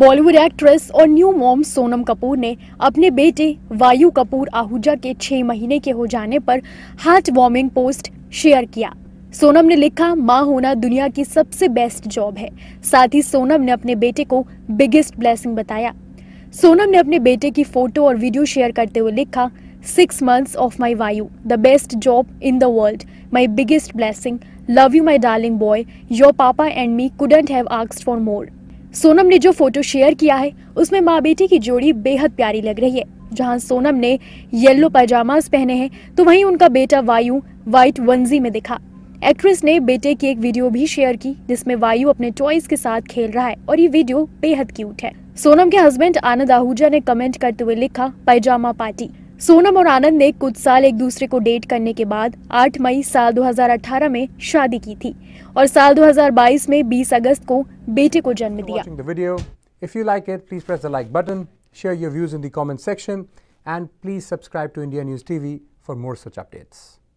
Bollywood actress और new mom Sonam Kapoor ने अपने बेटे वायु कपूर आहूजा के छह महीने के हो जाने पर हार्ट वार्मिंग पोस्ट शेयर किया सोनम ने लिखा माँ होना दुनिया की सबसे बेस्ट जॉब है साथ ही सोनम ने अपने बेटे को बिगेस्ट ब्लेसिंग बताया सोनम ने अपने बेटे की फोटो और वीडियो शेयर करते हुए लिखा six months of my Vayu the best job in the world my biggest blessing love you my darling boy your papa and me couldn't have for more Sonam ने जो फोटो शेयर किया है उसमें माँ बेटी की जोड़ी बेहद प्यारी लग रही है जहाँ सोनम ने येलो पैजामा पहने हैं तो वहीं उनका बेटा वायु व्हाइट वंजी में दिखा एक्ट्रेस ने बेटे की एक वीडियो भी शेयर की जिसमें वायु अपने टॉयज के साथ खेल रहा है और ये वीडियो बेहद क्यूट है सोनम के हस्बैंड आनंद आहूजा ने कमेंट करते हुए लिखा पैजामा पार्टी सोनम और आनंद ने कुछ साल एक दूसरे को डेट करने के बाद 8 मई साल 2018 में शादी की थी और साल 2022 में 20 अगस्त को बेटे को जन्म दिया watching the video. If you like it, please press the like button, share your views in the comment section, and please subscribe to India News TV for more such updates.